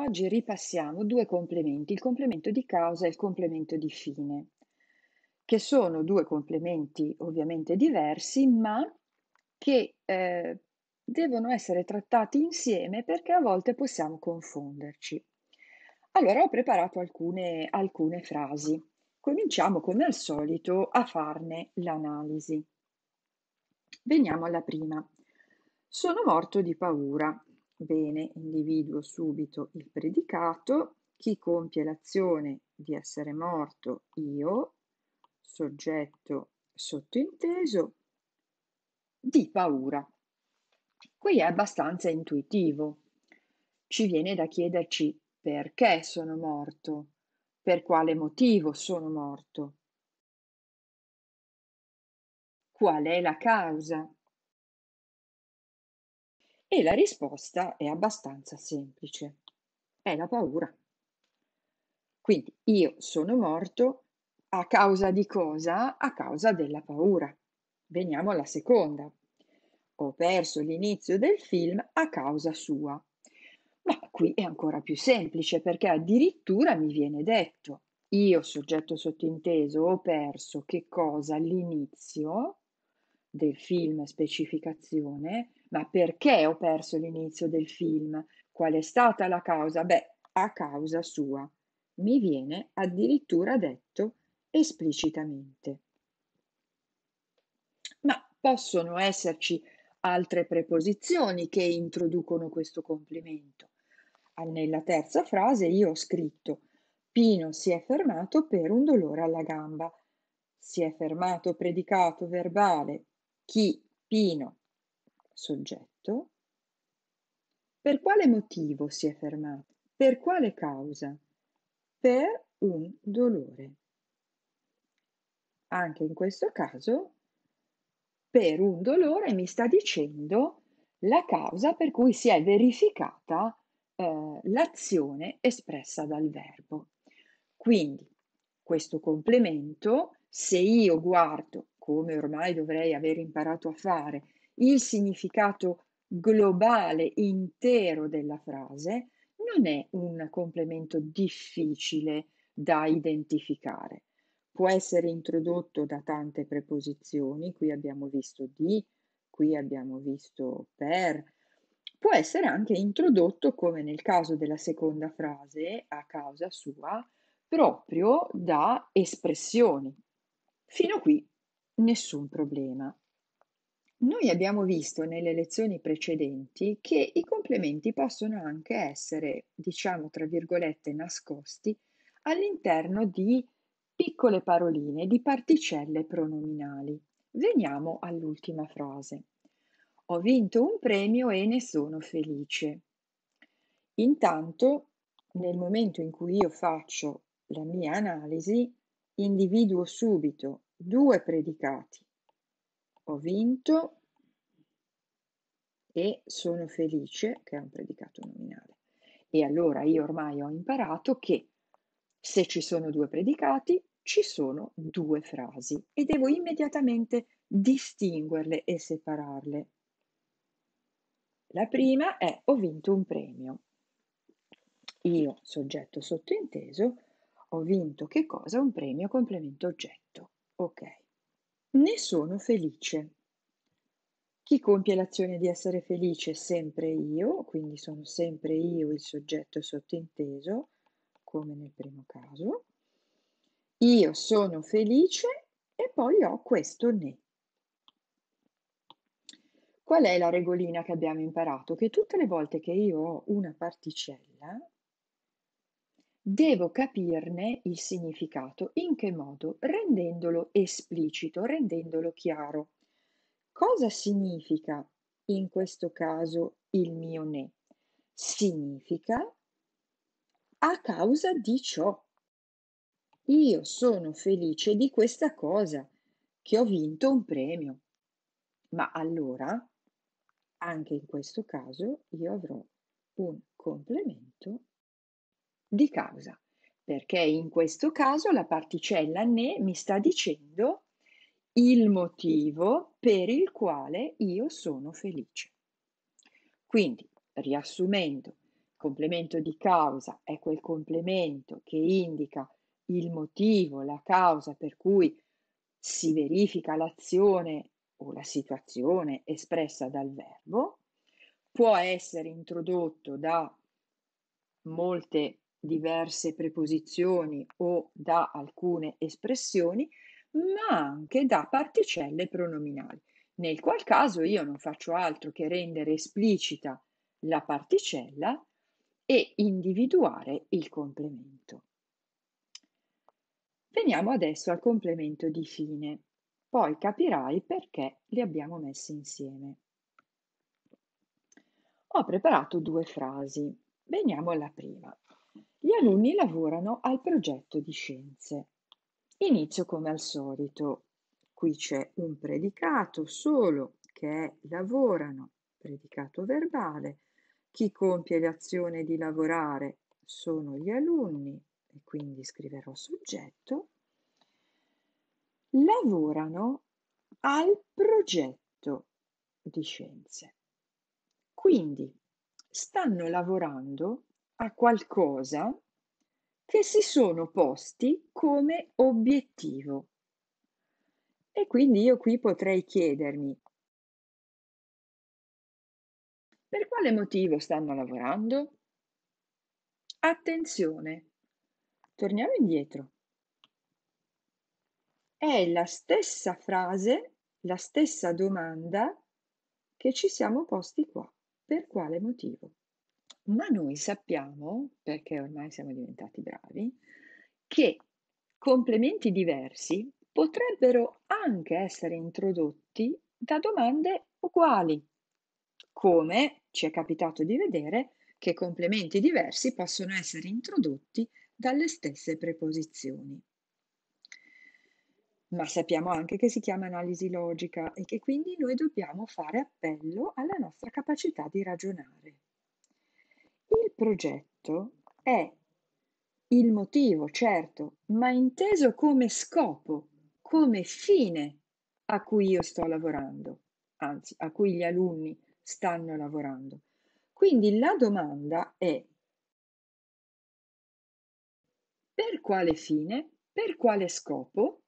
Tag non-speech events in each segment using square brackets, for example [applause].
Oggi ripassiamo due complementi, il complemento di causa e il complemento di fine, che sono due complementi ovviamente diversi, ma che eh, devono essere trattati insieme perché a volte possiamo confonderci. Allora ho preparato alcune, alcune frasi. Cominciamo come al solito a farne l'analisi. Veniamo alla prima. Sono morto di paura. Bene, individuo subito il predicato, chi compie l'azione di essere morto io, soggetto sottinteso, di paura. Qui è abbastanza intuitivo. Ci viene da chiederci perché sono morto, per quale motivo sono morto, qual è la causa e la risposta è abbastanza semplice, è la paura. Quindi io sono morto a causa di cosa? A causa della paura. Veniamo alla seconda. Ho perso l'inizio del film a causa sua. Ma qui è ancora più semplice perché addirittura mi viene detto io, soggetto sottinteso, ho perso che cosa? L'inizio del film specificazione ma perché ho perso l'inizio del film? Qual è stata la causa? Beh, a causa sua. Mi viene addirittura detto esplicitamente. Ma possono esserci altre preposizioni che introducono questo complimento. Nella terza frase io ho scritto Pino si è fermato per un dolore alla gamba. Si è fermato predicato verbale chi Pino soggetto, per quale motivo si è fermato, per quale causa, per un dolore. Anche in questo caso, per un dolore mi sta dicendo la causa per cui si è verificata eh, l'azione espressa dal verbo. Quindi questo complemento, se io guardo, come ormai dovrei aver imparato a fare, il significato globale, intero della frase, non è un complemento difficile da identificare. Può essere introdotto da tante preposizioni, qui abbiamo visto di, qui abbiamo visto per, può essere anche introdotto, come nel caso della seconda frase, a causa sua, proprio da espressioni. Fino a qui nessun problema. Noi abbiamo visto nelle lezioni precedenti che i complementi possono anche essere, diciamo tra virgolette, nascosti all'interno di piccole paroline, di particelle pronominali. Veniamo all'ultima frase. Ho vinto un premio e ne sono felice. Intanto, nel momento in cui io faccio la mia analisi, individuo subito due predicati ho vinto e sono felice, che è un predicato nominale. E allora io ormai ho imparato che se ci sono due predicati, ci sono due frasi e devo immediatamente distinguerle e separarle. La prima è ho vinto un premio. Io, soggetto sottointeso, ho vinto che cosa? Un premio complemento oggetto. Ok. Ne sono felice. Chi compie l'azione di essere felice è sempre io, quindi sono sempre io il soggetto sottinteso, come nel primo caso. Io sono felice e poi ho questo ne. Qual è la regolina che abbiamo imparato? Che tutte le volte che io ho una particella, devo capirne il significato. In che modo? Rendendolo esplicito, rendendolo chiaro. Cosa significa in questo caso il mio ne? Significa a causa di ciò. Io sono felice di questa cosa, che ho vinto un premio. Ma allora, anche in questo caso, io avrò un complemento di causa, perché in questo caso la particella ne mi sta dicendo il motivo per il quale io sono felice. Quindi, riassumendo, complemento di causa è quel complemento che indica il motivo, la causa per cui si verifica l'azione o la situazione espressa dal verbo, può essere introdotto da molte diverse preposizioni o da alcune espressioni, ma anche da particelle pronominali, nel qual caso io non faccio altro che rendere esplicita la particella e individuare il complemento. Veniamo adesso al complemento di fine, poi capirai perché li abbiamo messi insieme. Ho preparato due frasi. Veniamo alla prima. Gli alunni lavorano al progetto di scienze. Inizio come al solito. Qui c'è un predicato solo che è lavorano, predicato verbale. Chi compie l'azione di lavorare sono gli alunni e quindi scriverò soggetto. Lavorano al progetto di scienze. Quindi stanno lavorando a qualcosa che si sono posti come obiettivo. E quindi io qui potrei chiedermi, per quale motivo stanno lavorando? Attenzione, torniamo indietro. È la stessa frase, la stessa domanda che ci siamo posti qua. Per quale motivo? ma noi sappiamo, perché ormai siamo diventati bravi, che complementi diversi potrebbero anche essere introdotti da domande uguali, come ci è capitato di vedere che complementi diversi possono essere introdotti dalle stesse preposizioni. Ma sappiamo anche che si chiama analisi logica e che quindi noi dobbiamo fare appello alla nostra capacità di ragionare progetto è il motivo, certo, ma inteso come scopo, come fine a cui io sto lavorando, anzi a cui gli alunni stanno lavorando. Quindi la domanda è per quale fine, per quale scopo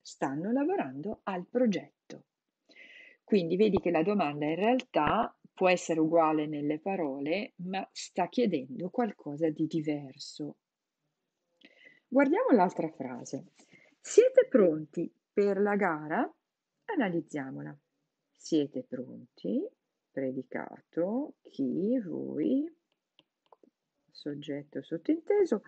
stanno lavorando al progetto. Quindi vedi che la domanda in realtà può essere uguale nelle parole, ma sta chiedendo qualcosa di diverso. Guardiamo l'altra frase. Siete pronti per la gara? Analizziamola. Siete pronti? Predicato, chi, voi, soggetto sottinteso,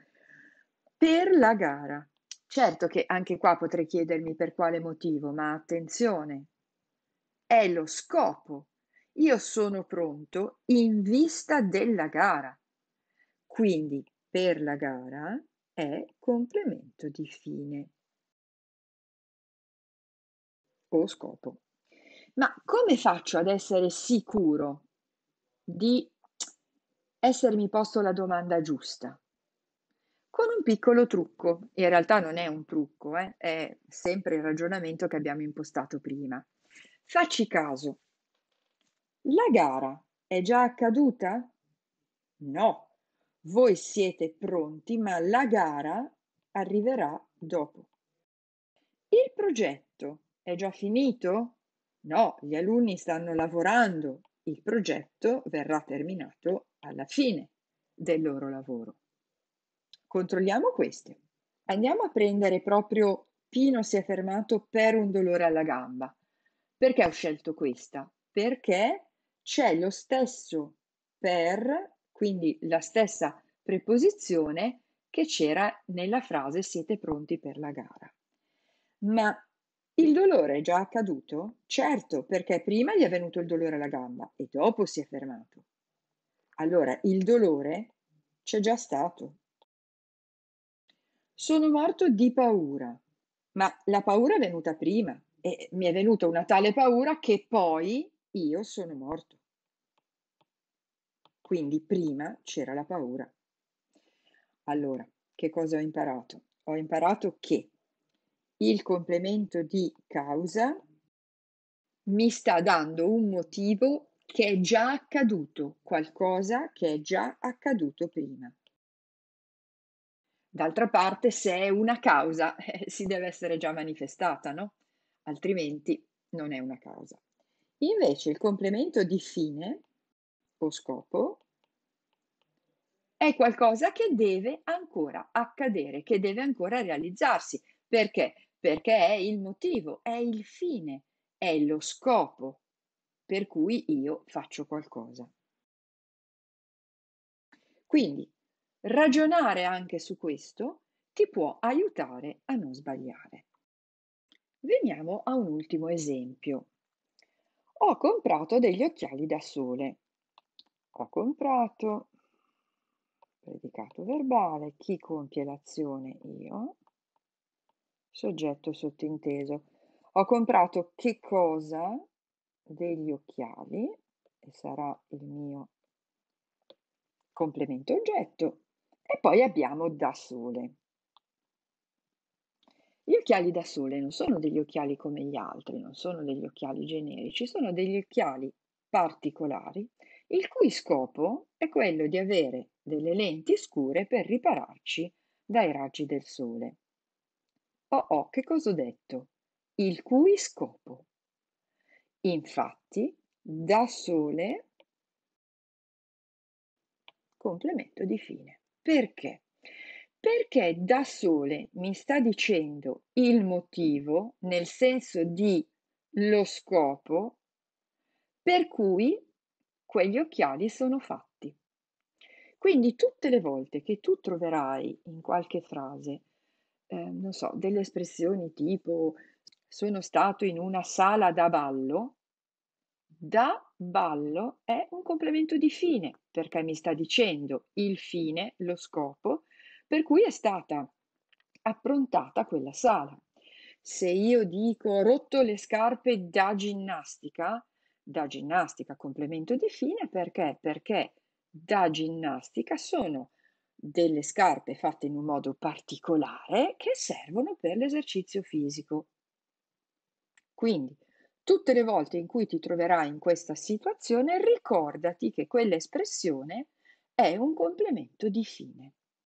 per la gara. Certo che anche qua potrei chiedermi per quale motivo, ma attenzione, è lo scopo io sono pronto in vista della gara. Quindi per la gara è complemento di fine o scopo. Ma come faccio ad essere sicuro di essermi posto la domanda giusta? Con un piccolo trucco, in realtà non è un trucco, eh? è sempre il ragionamento che abbiamo impostato prima. Facci caso la gara è già accaduta? No, voi siete pronti, ma la gara arriverà dopo. Il progetto è già finito? No, gli alunni stanno lavorando. Il progetto verrà terminato alla fine del loro lavoro. Controlliamo questo. Andiamo a prendere proprio Pino si è fermato per un dolore alla gamba. Perché ho scelto questa? Perché c'è lo stesso per, quindi la stessa preposizione che c'era nella frase siete pronti per la gara. Ma il dolore è già accaduto? Certo, perché prima gli è venuto il dolore alla gamba e dopo si è fermato. Allora, il dolore c'è già stato. Sono morto di paura, ma la paura è venuta prima e mi è venuta una tale paura che poi io sono morto. Quindi prima c'era la paura. Allora, che cosa ho imparato? Ho imparato che il complemento di causa mi sta dando un motivo che è già accaduto, qualcosa che è già accaduto prima. D'altra parte, se è una causa, [laughs] eh, si deve essere già manifestata, no? Altrimenti non è una causa. Invece il complemento di fine o scopo è qualcosa che deve ancora accadere, che deve ancora realizzarsi. Perché? Perché è il motivo, è il fine, è lo scopo per cui io faccio qualcosa. Quindi ragionare anche su questo ti può aiutare a non sbagliare. Veniamo a un ultimo esempio. Ho comprato degli occhiali da sole. Ho comprato, predicato verbale, chi compie l'azione? Io. Soggetto sottinteso. Ho comprato che cosa? Degli occhiali, e sarà il mio complemento oggetto. E poi abbiamo da sole. Gli occhiali da sole non sono degli occhiali come gli altri, non sono degli occhiali generici, sono degli occhiali particolari, il cui scopo è quello di avere delle lenti scure per ripararci dai raggi del sole. Oh oh, che cosa ho detto? Il cui scopo. Infatti, da sole complemento di fine. Perché? perché da sole mi sta dicendo il motivo, nel senso di lo scopo, per cui quegli occhiali sono fatti. Quindi tutte le volte che tu troverai in qualche frase, eh, non so, delle espressioni tipo sono stato in una sala da ballo, da ballo è un complemento di fine, perché mi sta dicendo il fine, lo scopo, per cui è stata approntata quella sala. Se io dico rotto le scarpe da ginnastica, da ginnastica complemento di fine perché? Perché da ginnastica sono delle scarpe fatte in un modo particolare che servono per l'esercizio fisico. Quindi, tutte le volte in cui ti troverai in questa situazione, ricordati che quell'espressione è un complemento di fine.